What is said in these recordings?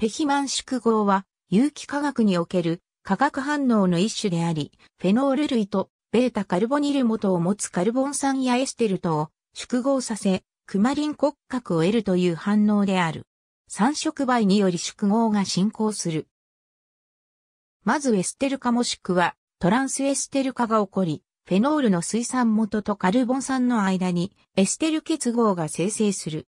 ペヒマン宿合は、有機化学における化学反応の一種であり、フェノール類とベータカルボニル元を持つカルボン酸やエステルとを宿合させ、クマリン骨格を得るという反応である。三色媒により宿合が進行する。まずエステル化もしくはトランスエステル化が起こり、フェノールの水酸元とカルボン酸の間にエステル結合が生成する。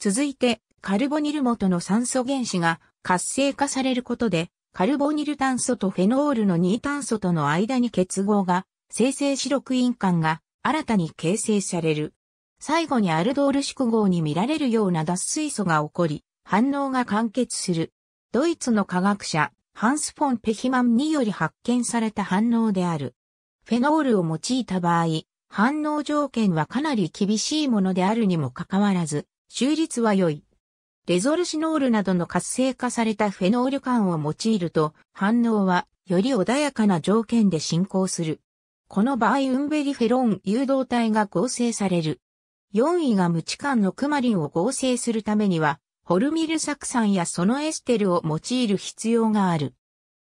続いてカルボニル元の酸素原子が活性化されることで、カルボニル炭素とフェノールの2炭素との間に結合が、生成四六因間が新たに形成される。最後にアルドール縮合に見られるような脱水素が起こり、反応が完結する。ドイツの科学者、ハンス・フォン・ペヒマンにより発見された反応である。フェノールを用いた場合、反応条件はかなり厳しいものであるにもかかわらず、収率は良い。レゾルシノールなどの活性化されたフェノール管を用いると、反応はより穏やかな条件で進行する。この場合ウンベリフェロン誘導体が合成される。4位が無知間のクマリンを合成するためには、ホルミル酢酸やそのエステルを用いる必要がある。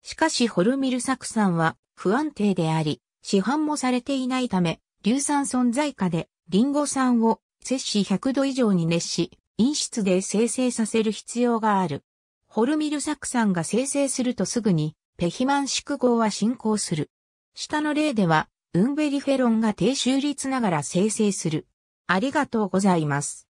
しかしホルミル酢酸は不安定であり、市販もされていないため、硫酸存在下でリンゴ酸を摂氏100度以上に熱し、陰質で生成させる必要がある。ホルミル酢酸が生成するとすぐに、ペヒマン縮合は進行する。下の例では、ウンベリフェロンが低周率ながら生成する。ありがとうございます。